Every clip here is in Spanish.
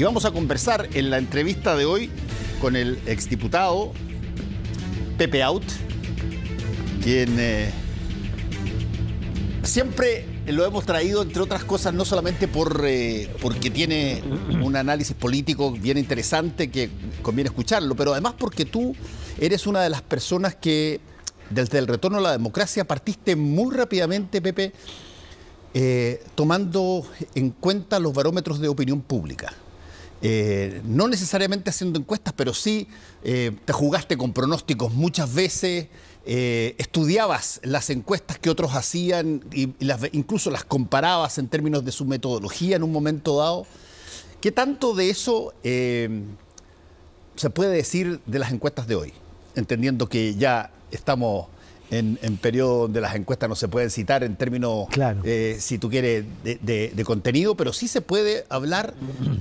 Y vamos a conversar en la entrevista de hoy con el exdiputado Pepe Out, quien eh, siempre lo hemos traído, entre otras cosas, no solamente por, eh, porque tiene un análisis político bien interesante que conviene escucharlo, pero además porque tú eres una de las personas que desde el retorno a la democracia partiste muy rápidamente, Pepe, eh, tomando en cuenta los barómetros de opinión pública. Eh, no necesariamente haciendo encuestas, pero sí eh, te jugaste con pronósticos muchas veces, eh, estudiabas las encuestas que otros hacían y, las, incluso las comparabas en términos de su metodología en un momento dado. ¿Qué tanto de eso se puede decir de las encuestas de hoy? Entendiendo que ya estamos en, periodo donde las encuestas no se pueden citar en términos, eh, si tú quieres, de, contenido, pero sí se puede hablar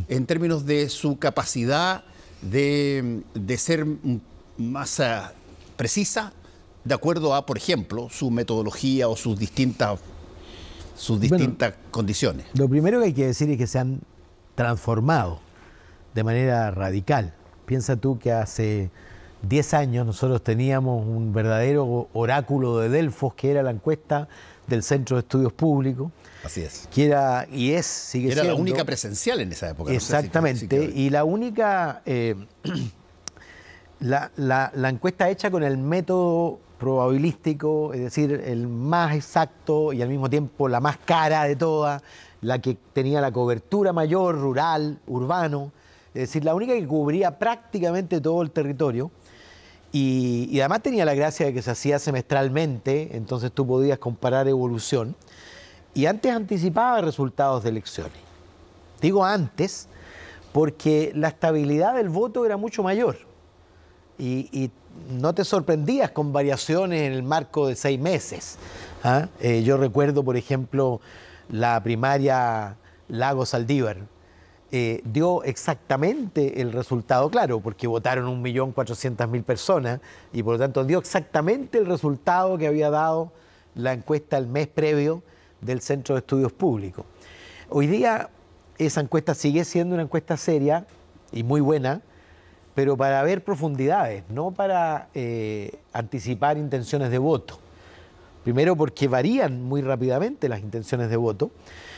en términos de su capacidad de, ser más ah, precisa de acuerdo a, por ejemplo, su metodología o sus distintas sus distintas condiciones. Lo primero que hay que decir es que se han transformado de manera radical. Piensa tú que hace 10 años nosotros teníamos un verdadero oráculo de Delfos, que era la encuesta del Centro de Estudios Públicos. Así es. era, y es, sigue era la única presencial en esa época. Exactamente. y la única. Eh, la, la encuesta hecha con el método probabilístico, es decir, el más exacto y al mismo tiempo la más cara de todas, la que tenía la cobertura mayor, rural, urbano, es decir, la única que cubría prácticamente todo el territorio y, además tenía la gracia de que se hacía semestralmente, entonces tú podías comparar evolución. Y antes anticipaba resultados de elecciones. Digo antes porque la estabilidad del voto era mucho mayor. Y, no te sorprendías con variaciones en el marco de seis meses. ¿ah? Eh, yo recuerdo, por ejemplo, la primaria Lago Saldívar, eh, dio exactamente el resultado claro, porque votaron 1.400.000 personas y por lo tanto dio exactamente el resultado que había dado la encuesta el mes previo del Centro de Estudios Públicos. Hoy día esa encuesta sigue siendo una encuesta seria y muy buena, pero para ver profundidades, no para eh, anticipar intenciones de voto. Primero porque varían muy rápidamente las intenciones de voto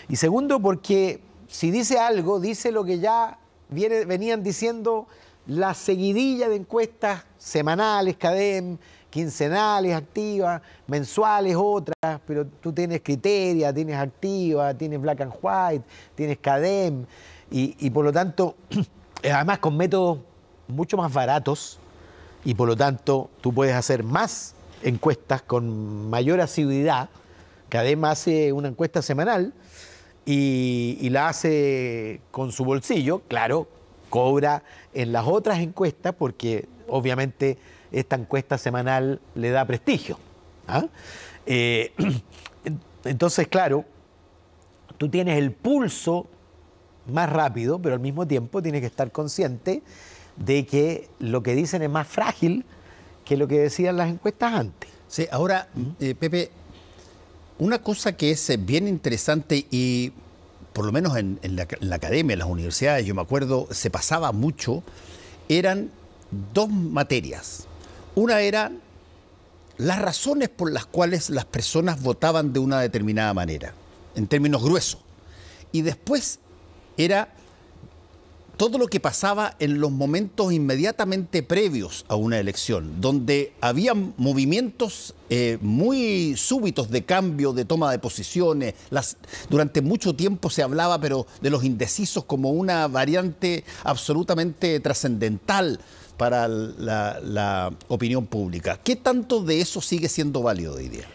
y segundo porque si dice algo, dice lo que ya viene, venían diciendo la seguidilla de encuestas semanales, CADEM, quincenales, activas, mensuales, otras, pero tú tienes criteria, tienes activa, tienes black and white, tienes CADEM, y, y por lo tanto, eh, además con métodos mucho más baratos, y por lo tanto tú puedes hacer más encuestas con mayor asiduidad, CADEM hace una encuesta semanal, y, la hace con su bolsillo, claro, cobra en las otras encuestas porque obviamente esta encuesta semanal le da prestigio. ¿ah? Eh, entonces, claro, tú tienes el pulso más rápido, pero al mismo tiempo tienes que estar consciente de que lo que dicen es más frágil que lo que decían las encuestas antes. Sí, ahora, eh, Pepe, una cosa que es eh, bien interesante y por lo menos en, la, la, academia, en las universidades, yo me acuerdo, se pasaba mucho, eran dos materias. Una era las razones por las cuales las personas votaban de una determinada manera, en términos gruesos. Y después era todo lo que pasaba en los momentos inmediatamente previos a una elección, donde había movimientos eh, muy súbitos de cambio, de toma de posiciones. Las, durante mucho tiempo se hablaba, pero de los indecisos como una variante absolutamente trascendental para la, la opinión pública. ¿Qué tanto de eso sigue siendo válido hoy día?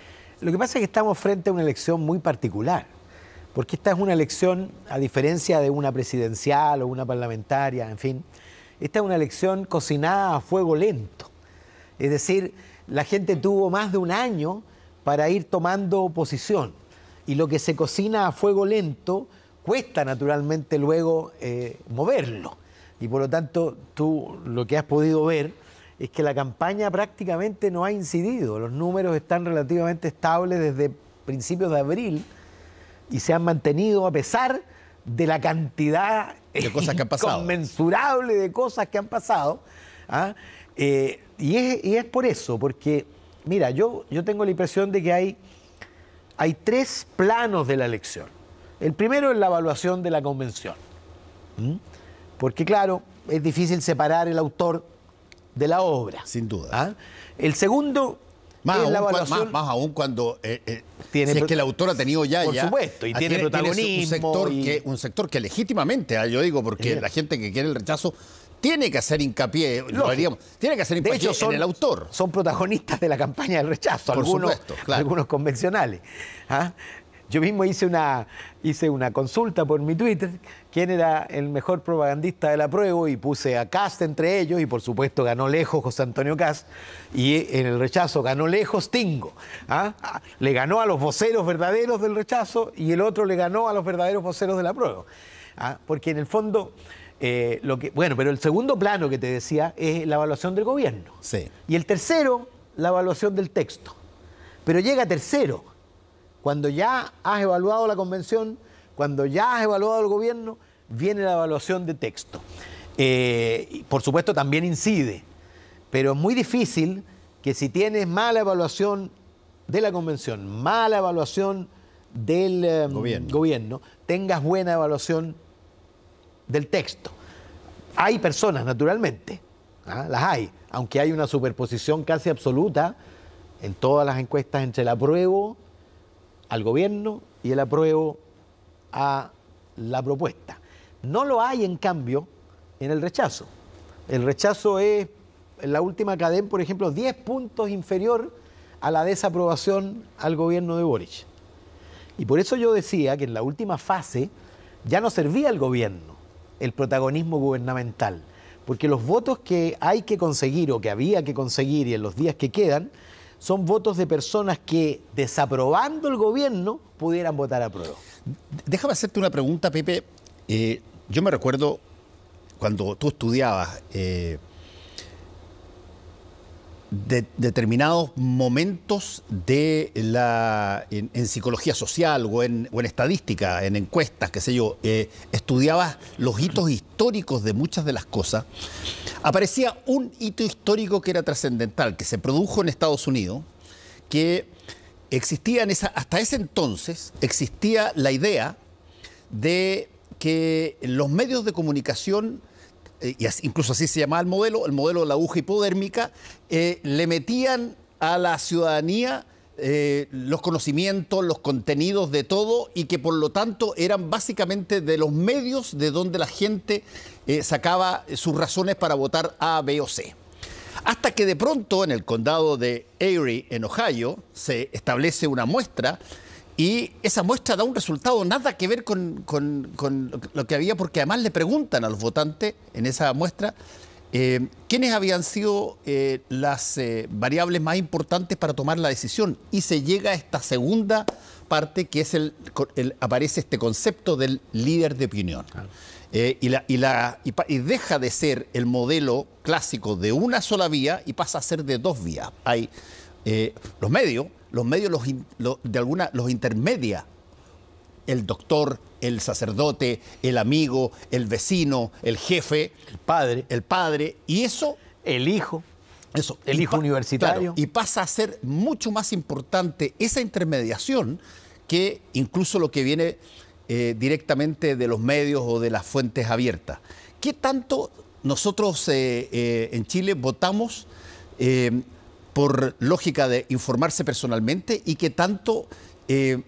Lo que pasa es que estamos frente a una elección muy particular porque esta es una elección, a diferencia de una presidencial o una parlamentaria, en fin, esta es una elección cocinada a fuego lento. Es decir, la gente tuvo más de un año para ir tomando posición. Y lo que se cocina a fuego lento cuesta naturalmente luego eh, moverlo. Y por lo tanto, tú lo que has podido ver es que la campaña prácticamente no ha incidido. Los números están relativamente estables desde principios de abril y se han mantenido a pesar de la cantidad de inconmensurable de cosas que han pasado. ¿ah? Eh, y, es, y, es, por eso, porque, mira, yo, yo tengo la impresión de que hay, hay tres planos de la elección. El primero es la evaluación de la convención. Porque, claro, es difícil separar el autor de la obra. Sin duda. ¿ah? El segundo más, aún, cuando, eh, eh, si es que el autor ha tenido ya. Por supuesto, y ah, tiene, protagonismo. Un sector, que, un sector que legítimamente, ah, yo digo, porque la gente que quiere el rechazo tiene que hacer hincapié, lo haríamos, tiene que hacer hincapié de son, el autor. Son protagonistas de la campaña del rechazo, algunos, algunos convencionales. ¿ah? Yo mismo hice una, hice una consulta por mi Twitter quién era el mejor propagandista de la prueba y puse a Cast entre ellos y por supuesto ganó lejos José Antonio Cast y en el rechazo ganó lejos Tingo. ¿ah? Le ganó a los voceros verdaderos del rechazo y el otro le ganó a los verdaderos voceros de la prueba. ¿ah? Porque en el fondo... Eh, lo que, bueno, pero el segundo plano que te decía es la evaluación del gobierno. Sí. Y el tercero, la evaluación del texto. Pero llega tercero, cuando ya has evaluado la convención, cuando ya has evaluado el gobierno, viene la evaluación de texto. Eh, por supuesto, también incide, pero es muy difícil que si tienes mala evaluación de la convención, mala evaluación del eh, gobierno. tengas buena evaluación del texto. Hay personas, naturalmente, ¿ah? las hay, aunque hay una superposición casi absoluta en todas las encuestas entre el apruebo al gobierno y el apruebo a la propuesta. No lo hay, en cambio, en el rechazo. El rechazo es, en la última cadena, por ejemplo, 10 puntos inferior a la desaprobación al gobierno de Boric. Y por eso yo decía que en la última fase ya no servía el gobierno el protagonismo gubernamental, porque los votos que hay que conseguir o que había que conseguir y en los días que quedan son votos de personas que desaprobando el gobierno pudieran votar a prueba. Déjame hacerte una pregunta, Pepe, eh, yo me recuerdo cuando tú estudiabas eh, determinados momentos de la, en, psicología social o en, o en, estadística, en encuestas, qué sé yo, eh, estudiabas los hitos históricos de muchas de las cosas, aparecía un hito histórico que era trascendental, que se produjo en Estados Unidos, que existía en esa, hasta ese entonces, existía la idea de que los medios de comunicación, eh, y incluso así se llamaba el modelo, el modelo de la aguja hipodérmica, eh, le metían a la ciudadanía eh, los conocimientos, los contenidos de todo y que por lo tanto eran básicamente de los medios de donde la gente sacaba sus razones para votar A, B o C. Hasta que de pronto en el condado de Erie, en Ohio, se establece una muestra y esa muestra da un resultado nada que ver con, lo que había, porque además le preguntan a los votantes en esa muestra eh, quiénes habían sido eh, las eh, variables más importantes para tomar la decisión. Y se llega a esta segunda parte que es el, aparece este concepto del líder de opinión. y, la, y, la, y, y deja de ser el modelo clásico de una sola vía y pasa a ser de dos vías. Hay los medios los medios los, de alguna los intermedia. El doctor, el sacerdote, el amigo, el vecino, el jefe, el padre, el padre y eso el hijo, eso, el hijo universitario y pasa a ser mucho más importante esa intermediación que incluso lo que viene eh, directamente de los medios o de las fuentes abiertas. ¿Qué tanto nosotros eh, eh, en Chile votamos por lógica de informarse personalmente y que tanto eh,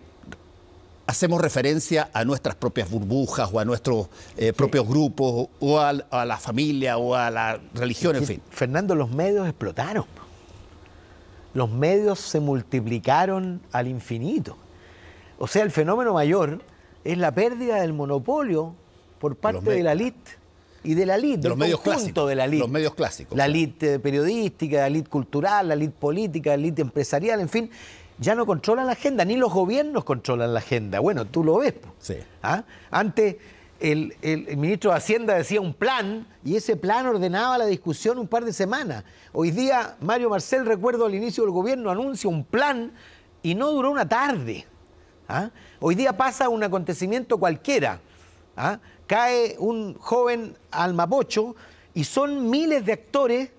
hacemos referencia a nuestras propias burbujas o a nuestros eh, propios grupos o a, la familia o a la religión, en fin. Fernando, los medios explotaron. Los medios se multiplicaron al infinito. O sea, el fenómeno mayor es la pérdida del monopolio por parte de la elite y de la lid, de los medios de la lid. Los medios clásicos. La lid periodística, la lid cultural, la lid política, la lid empresarial, en fin, ya no controlan la agenda, ni los gobiernos controlan la agenda. Bueno, tú lo ves. ¿Ah? Antes el, ministro de Hacienda decía un plan y ese plan ordenaba la discusión un par de semanas. Hoy día Mario Marcel, recuerdo al inicio del gobierno, anuncia un plan y no duró una tarde. ¿Ah? Hoy día pasa un acontecimiento cualquiera ¿ah? cae un joven almapocho y son miles de actores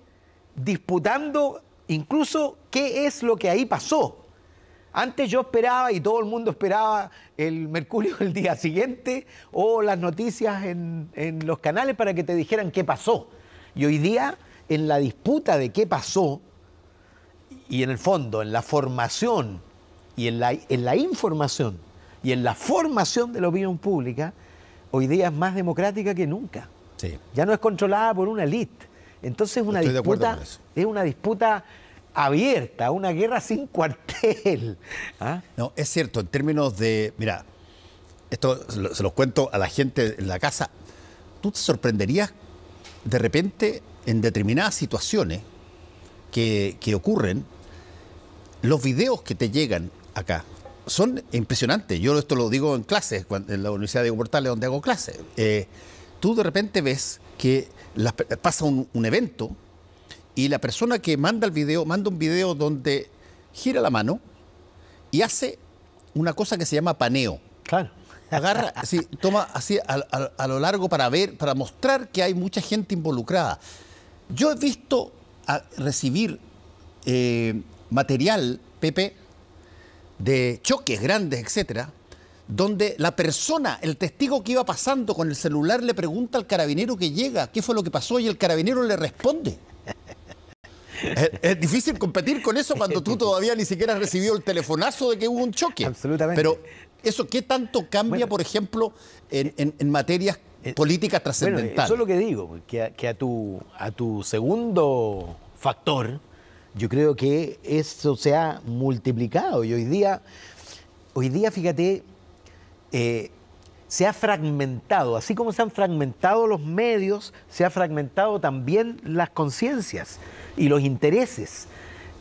disputando incluso qué es lo que ahí pasó. Antes yo esperaba y todo el mundo esperaba el Mercurio el día siguiente o las noticias en, los canales para que te dijeran qué pasó. Y hoy día, en la disputa de qué pasó, y en el fondo, en la formación y en la información y en la formación de la opinión pública, hoy día es más democrática que nunca. Sí. Ya no es controlada por una elite. Entonces una disputa es una disputa abierta, una guerra sin cuartel. ¿ah? No, es cierto, en términos de, mira, esto se los cuento a la gente en la casa, tú te sorprenderías de repente en determinadas situaciones que, que ocurren, los videos que te llegan acá, son impresionantes. Yo esto lo digo en clases, en la Universidad de Diego Portales, donde hago clases. Eh, tú de repente ves que pasa un, evento y la persona que manda el video manda un video donde gira la mano y hace una cosa que se llama paneo. Claro. Agarra, así, toma así a, lo largo para ver, para mostrar que hay mucha gente involucrada. Yo he visto a recibir eh, material, Pepe, de choques grandes, etcétera, donde la persona, el testigo que iba pasando con el celular le pregunta al carabinero que llega qué fue lo que pasó y el carabinero le responde. Es, difícil competir con eso cuando tú todavía ni siquiera has recibido el telefonazo de que hubo un choque. Absolutamente. Pero eso, ¿qué tanto cambia, por ejemplo, en, en, materias eh, políticas trascendentales? eso es lo que digo, que, a, tu, a tu segundo factor, yo creo que eso se ha multiplicado y hoy día, hoy día fíjate, eh, se ha fragmentado, así como se han fragmentado los medios, se ha fragmentado también las conciencias y los intereses.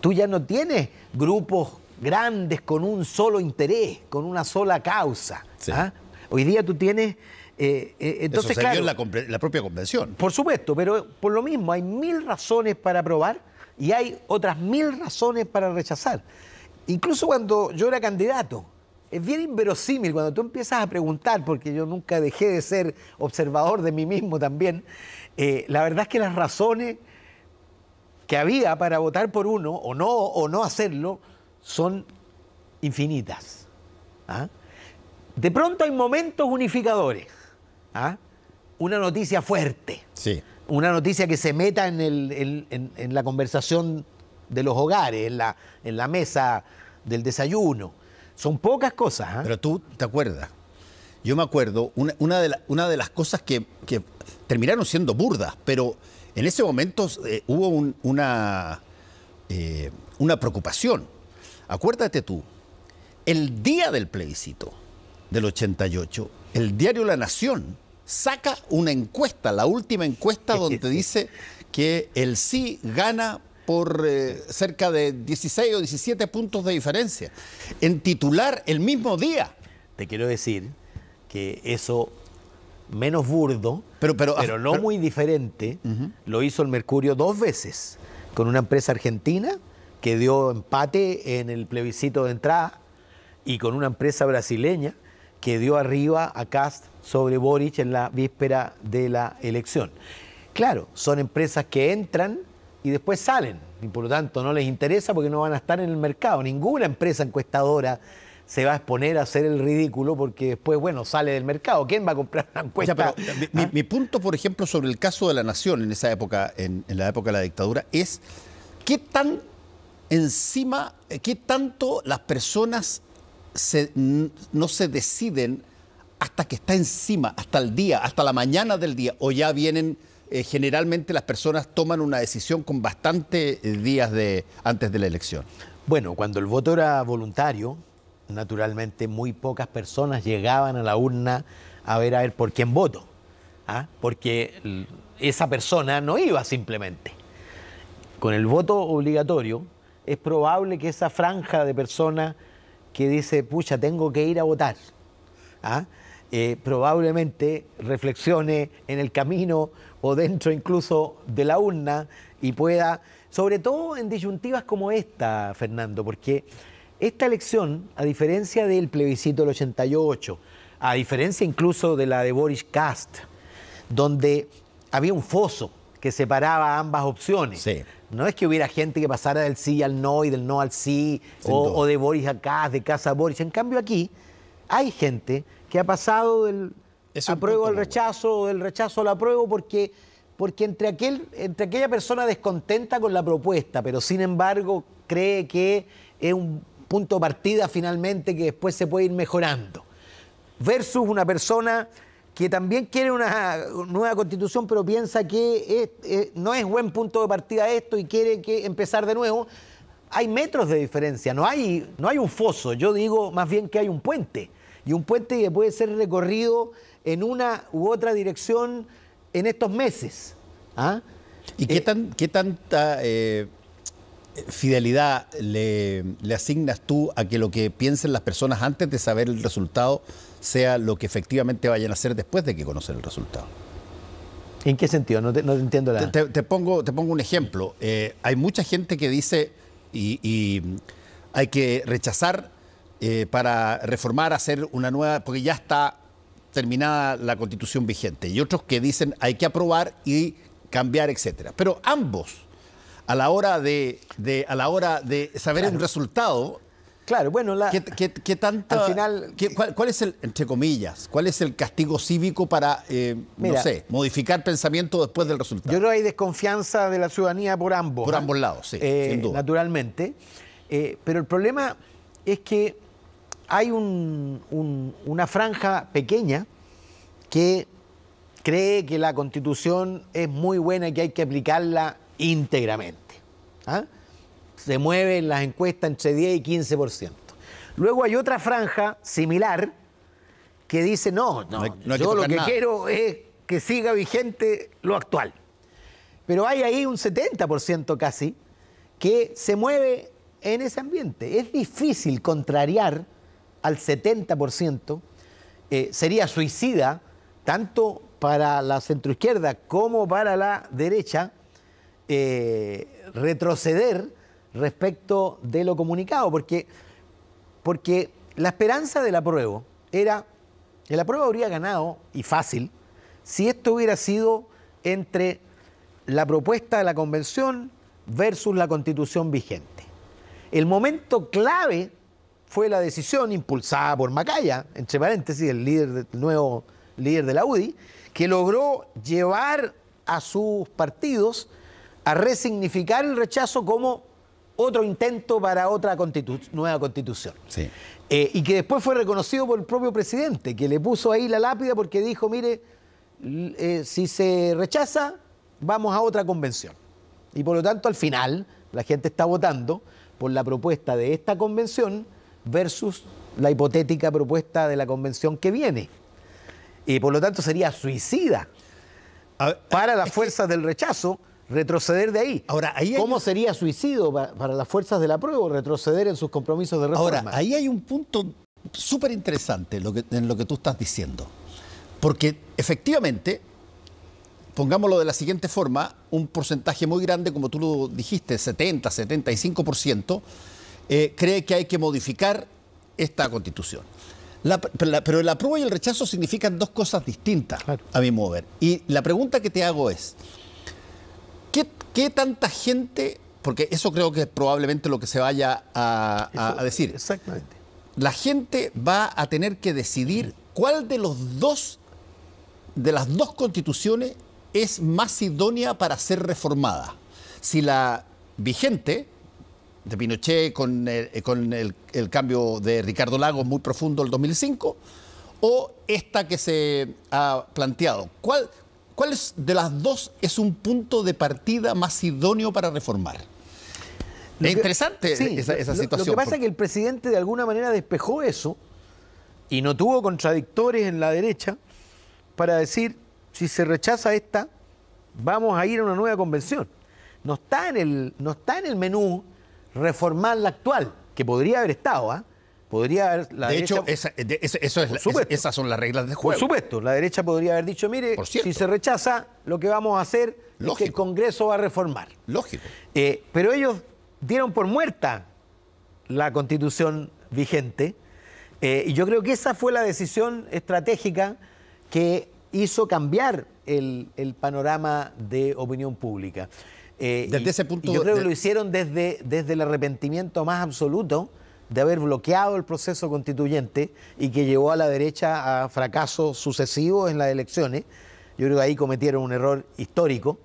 Tú ya no tienes grupos grandes con un solo interés, con una sola causa. ¿ah? Hoy día tú tienes... Eh, eh, entonces, claro, la, la propia convención. Por supuesto, pero por lo mismo hay mil razones para aprobar y hay otras mil razones para rechazar. Incluso cuando yo era candidato, es bien inverosímil cuando tú empiezas a preguntar, porque yo nunca dejé de ser observador de mí mismo también, eh, la verdad es que las razones que había para votar por uno o no, o no hacerlo son infinitas. ¿ah? De pronto hay momentos unificadores, ¿ah? una noticia fuerte. Sí una noticia que se meta en, el, la conversación de los hogares, en la, en la mesa del desayuno. Son pocas cosas. ¿ah? Pero tú te acuerdas. Yo me acuerdo, una, de, una de, las cosas que, terminaron siendo burdas, pero en ese momento eh, hubo una, eh, una preocupación. Acuérdate tú, el día del plebiscito del 88, el diario La Nación saca una encuesta, la última encuesta donde dice que el sí gana por eh, cerca de 16 o 17 puntos de diferencia, en titular el mismo día. Te quiero decir que eso menos burdo, pero, no muy diferente, lo hizo el Mercurio dos veces, con una empresa argentina que dio empate en el plebiscito de entrada y con una empresa brasileña que dio arriba a Cast sobre Boric en la víspera de la elección. Claro, son empresas que entran y después salen, y por lo tanto no les interesa porque no van a estar en el mercado. Ninguna empresa encuestadora se va a exponer a hacer el ridículo porque después, bueno, sale del mercado. ¿Quién va a comprar una encuesta? mi, punto, por ejemplo, sobre el caso de la Nación en esa época, en, la época de la dictadura, es qué tan encima, eh, qué tanto las personas no se deciden hasta que está encima, hasta el día, hasta la mañana del día, o ya vienen, eh, generalmente las personas toman una decisión con bastantes eh, días de, antes de la elección. Bueno, cuando el voto era voluntario, naturalmente muy pocas personas llegaban a la urna a ver a ver por quién voto, ¿ah? porque esa persona no iba simplemente. Con el voto obligatorio es probable que esa franja de personas que dice, pucha, tengo que ir a votar, ¿ah? Eh, probablemente reflexione en el camino o dentro incluso de la urna y pueda, sobre todo en disyuntivas como esta, Fernando, porque esta elección, a diferencia del plebiscito del 88, a diferencia incluso de la de Boris cast donde había un foso que separaba ambas opciones. No es que hubiera gente que pasara del sí al no y del no al sí, o, de Boris a Cast, de casa a Boris. En cambio aquí hay gente ¿Qué ha pasado del apruebo al rechazo o del rechazo al apruebo porque, porque entre, aquel, entre aquella persona descontenta con la propuesta, pero sin embargo cree que es un punto de partida finalmente que después se puede ir mejorando, versus una persona que también quiere una nueva constitución, pero piensa que eh, no es buen punto de partida esto y quiere que empezar de nuevo. Hay metros de diferencia, no hay, no hay un foso, yo digo más bien que hay un puente y un puente que puede ser recorrido en una u otra dirección en estos meses. ¿ah? ¿Y qué, eh, tan, qué tanta eh, fidelidad le, asignas tú a que lo que piensen las personas antes de saber el resultado sea lo que efectivamente vayan a hacer después de que conocen el resultado? ¿En qué sentido? No entiendo la... Te, pongo, te pongo un ejemplo. Eh, hay mucha gente que dice y hay que rechazar eh, para reformar, hacer una nueva, porque ya está terminada la constitución vigente, y otros que dicen hay que aprobar y cambiar, etcétera. Pero ambos, a la hora de, a la hora de saber el un resultado, Claro, bueno, la, ¿Qué, qué, al final, cuál, es el, entre comillas, cuál es el castigo cívico para, eh, no sé, modificar pensamiento después del resultado? Yo creo que hay desconfianza de la ciudadanía por ambos. Por ¿ah? ambos lados, sí, eh, Naturalmente. pero el problema es que hay una franja pequeña que cree que la constitución es muy buena y que hay que aplicarla íntegramente. ¿ah? Se mueven las encuestas entre 10 y 15%. Luego hay otra franja similar que dice, no, yo lo que quiero es que siga vigente lo actual. Pero hay ahí un 70% casi que se mueve en ese ambiente. Es difícil contrariar al 70%, eh, sería suicida tanto para la centroizquierda como para la derecha eh, retroceder respecto de lo comunicado, porque, porque la esperanza del apruebo era, el apruebo habría ganado, y fácil, si esto hubiera sido entre la propuesta de la convención versus la constitución vigente. El momento clave fue la decisión impulsada por Macaya, entre paréntesis, el, líder nuevo líder de la UDI, que logró llevar a sus partidos a resignificar el rechazo como otro intento para otra nueva constitución. Eh, y que después fue reconocido por el propio presidente, que le puso ahí la lápida porque dijo, mire, eh, si se rechaza, vamos a otra convención. Y por lo tanto, al final, la gente está votando por la propuesta de esta convención versus la hipotética propuesta de la convención que viene. Y por lo tanto sería suicida para las fuerzas del rechazo retroceder de ahí. Ahora, ¿Cómo sería suicido para, las fuerzas de la prueba retroceder en sus compromisos de reforma? Ahora, ahí hay un punto súper interesante en lo que tú estás diciendo. Porque efectivamente, pongámoslo de la siguiente forma, un porcentaje muy grande, como tú lo dijiste, 70, 75%, eh, cree que hay que modificar esta constitución. pero el apruebo y el rechazo significan dos cosas distintas, a mi modo ver. Y la pregunta que te hago es, ¿qué, tanta gente, porque eso creo que es probablemente lo que se vaya a, a decir, exactamente. la gente va a tener que decidir cuál de los dos, de las dos constituciones es más idónea para ser reformada. Si la vigente, de Pinochet con, eh, eh, el, cambio de Ricardo Lagos muy profundo el 2005 o esta que se ha planteado? ¿Cuál, cuál es, de las dos es un punto de partida más idóneo para reformar? es interesante esa, situación. Lo que pasa es que el presidente de alguna manera despejó eso y no tuvo contradictores en la derecha para decir, si se rechaza esta, vamos a ir a una nueva convención. No está en el, no está en el menú reformar la actual, que podría haber estado, ¿ah? Podría haber. La de derecha, hecho, de, eso es, esas son las reglas de juego. Por supuesto, la derecha podría haber dicho, mire, si se rechaza, lo que vamos a hacer es que el Congreso va a reformar. Lógico. Eh, pero ellos dieron por muerta la constitución vigente. Eh, y yo creo que esa fue la decisión estratégica que hizo cambiar el panorama de opinión pública. Eh, desde ese punto Yo creo que lo hicieron desde, desde el arrepentimiento más absoluto de haber bloqueado el proceso constituyente y que llevó a la derecha a fracasos sucesivos en las elecciones. Yo creo que ahí cometieron un error histórico.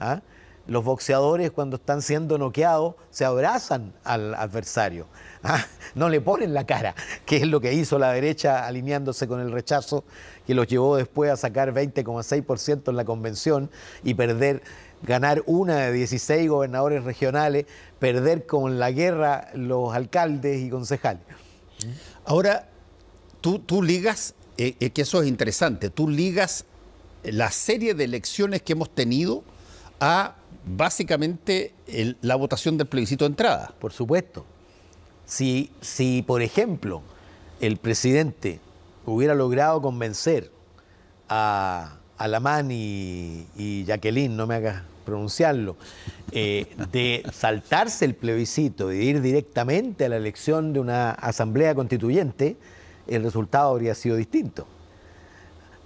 ¿ah? Los boxeadores cuando están siendo noqueados se abrazan al adversario, ¿ah? no le ponen la cara, que es lo que hizo la derecha alineándose con el rechazo que los llevó después a sacar 20,6% en la convención y perder ganar una de 16 gobernadores regionales, perder con la guerra los alcaldes y concejales. Ahora, tú, tú ligas, eh, eh, que eso es interesante, tú ligas la serie de elecciones que hemos tenido a básicamente la votación del plebiscito de entrada. Por supuesto. Si, si, por ejemplo, el presidente hubiera logrado convencer a Alamán y, Jacqueline, no me hagas pronunciarlo, eh, de saltarse el plebiscito y ir directamente a la elección de una asamblea constituyente, el resultado habría sido distinto.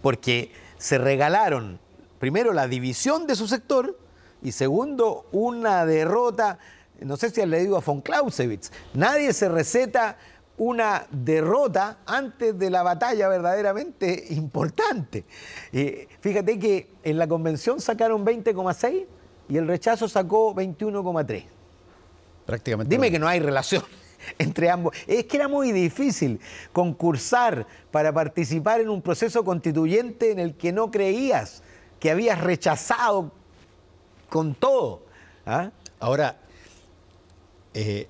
Porque se regalaron, primero, la división de su sector y segundo, una derrota, no sé si le digo a von Clausewitz, nadie se receta una derrota antes de la batalla verdaderamente importante. fíjate que en la convención sacaron 20,6 y el rechazo sacó 21,3. Prácticamente. Dime que no hay relación entre ambos. Es que era muy difícil concursar para participar en un proceso constituyente en el que no creías, que habías rechazado con todo. ¿ah? Ahora, eh,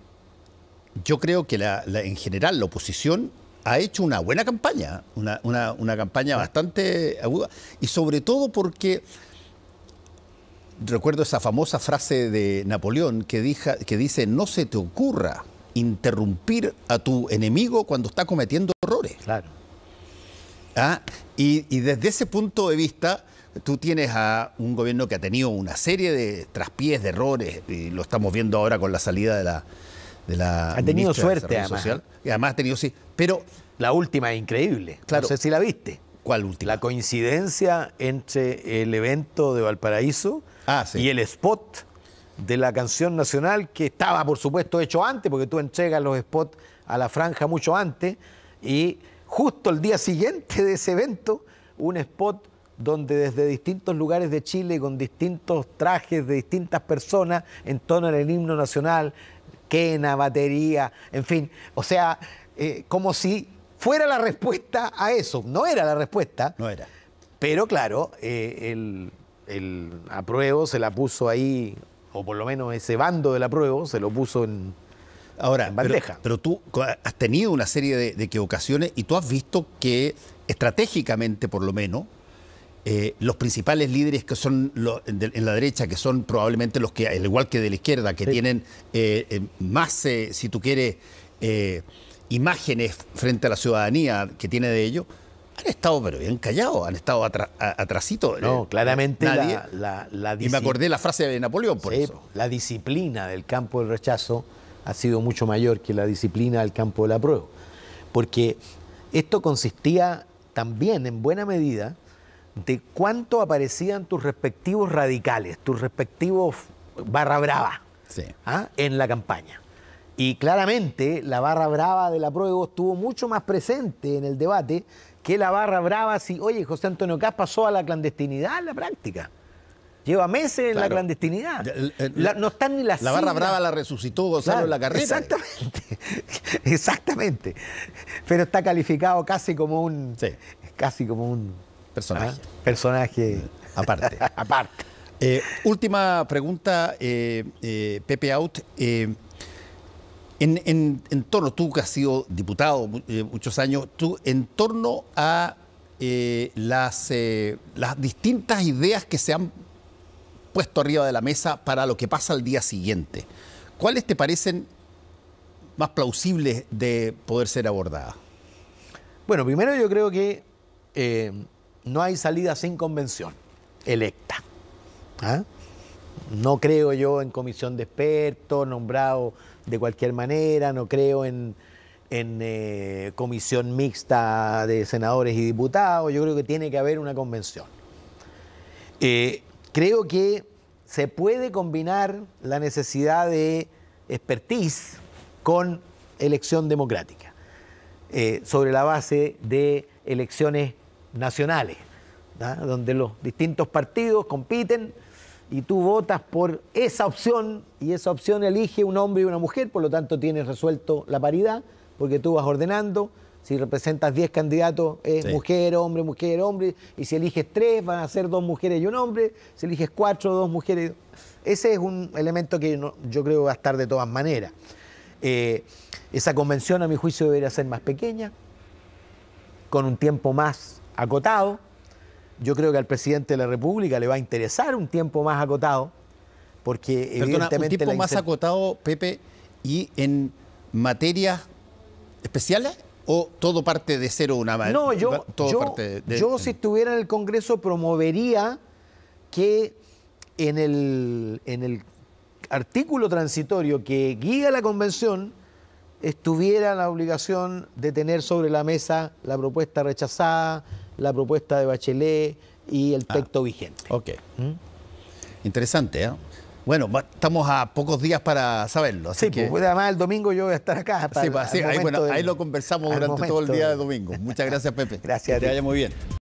yo creo que en general la oposición ha hecho una buena campaña, una, campaña bastante aguda, y sobre todo porque recuerdo esa famosa frase de Napoleón que, que dice, no se te ocurra interrumpir a tu enemigo cuando está cometiendo errores. Claro. ¿Ah? Y, y, desde ese punto de vista, tú tienes a un gobierno que ha tenido una serie de traspiés, de errores, y lo estamos viendo ahora con la salida de la, la ha tenido suerte, además. Y además ha tenido, sí. Pero. La última es increíble. Claro. No sé si la viste. ¿Cuál última? La coincidencia entre el evento de Valparaíso ah, y el spot de la canción nacional, que estaba, por supuesto, hecho antes, porque tú entregas los spots a la franja mucho antes. Y justo el día siguiente de ese evento, un spot donde desde distintos lugares de Chile, con distintos trajes de distintas personas, entonan el himno nacional, quena, batería, en fin. O sea, eh, como si fuera la respuesta a eso. No era la respuesta. No era. Pero claro, eh, el, apruebo se la puso ahí, o por lo menos ese bando del apruebo se lo puso en, Ahora, bandeja. Pero, tú has tenido una serie de, de equivocaciones y tú has visto que estratégicamente, por lo menos, eh, los principales líderes que son en la derecha, que son probablemente los que, al igual que de la izquierda, que tienen eh, eh, más, si tú quieres, imágenes frente a la ciudadanía que tiene de ellos, han estado pero bien callados, han estado atrasitos. atrasito. No, claramente La, Y me acordé la frase de Napoleón por La disciplina del campo del rechazo ha sido mucho mayor que la disciplina del campo del apruebo. Porque esto consistía también en buena medida de cuánto aparecían tus respectivos radicales, tus respectivos barra brava ¿ah? en la campaña. Y claramente la barra brava de la prueba estuvo mucho más presente en el debate que la barra brava si, oye, José Antonio Cas pasó a la clandestinidad en la práctica. Lleva meses en la clandestinidad. no están ni La barra brava la resucitó Gonzalo en la carrera. Exactamente. exactamente. Pero está calificado casi como un. Sí. Casi como un Personaje. Ah, personaje. Aparte. Aparte. Eh, última pregunta, eh, eh, Pepe Out. en, en, en torno, tú que has sido diputado muchos años, tú en torno a las, las distintas ideas que se han puesto arriba de la mesa para lo que pasa al día siguiente, ¿cuáles te parecen más plausibles de poder ser abordadas? Bueno, primero yo creo que no hay salida sin convención electa. ¿ah? No creo yo en comisión de expertos, nombrado de cualquier manera, no creo en, eh, comisión mixta de senadores y diputados, yo creo que tiene que haber una convención. Eh, creo que se puede combinar la necesidad de expertise con elección democrática, eh, sobre la base de elecciones nacionales, donde los distintos partidos compiten y tú votas por esa opción y esa opción elige un hombre y una mujer, por lo tanto tienes resuelto la paridad, porque tú vas ordenando, si representas 10 candidatos es mujer, hombre, mujer, hombre, y si eliges 3 van a ser dos mujeres y un hombre, si eliges 4, dos mujeres. Ese es un elemento que yo creo va a estar de todas maneras. Eh, esa convención, a mi juicio, debería ser más pequeña, con un tiempo más acotado. Yo creo que al presidente de la República le va a interesar un tiempo más acotado, porque evidentemente... Un tiempo más acotado, Pepe, y en materias especiales o todo parte de cero una vez. No, yo, yo si estuviera en el Congreso promovería que en el, en el artículo transitorio que guía la convención estuviera la obligación de tener sobre la mesa la propuesta rechazada, la propuesta de Bachelet y el ah. texto vigente. Ok. Interesante, ¿eh? Bueno, estamos a pocos días para saberlo. Así sí, que... pues además el domingo yo voy a estar acá. Para, sí, pues, ahí, ahí, lo conversamos durante todo el día de domingo. Muchas gracias, Pepe. gracias. Que te vaya muy bien.